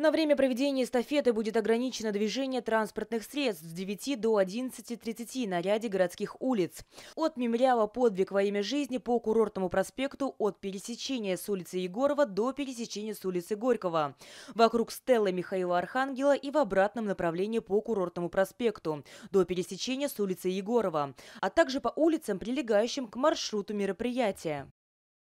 На время проведения эстафеты будет ограничено движение транспортных средств с 9 до 11.30 на ряде городских улиц. От мемориала «Подвиг во имя жизни» по курортному проспекту от пересечения с улицы Егорова до пересечения с улицы Горького. Вокруг стеллы Михаила Архангела и в обратном направлении по курортному проспекту до пересечения с улицы Егорова, а также по улицам, прилегающим к маршруту мероприятия.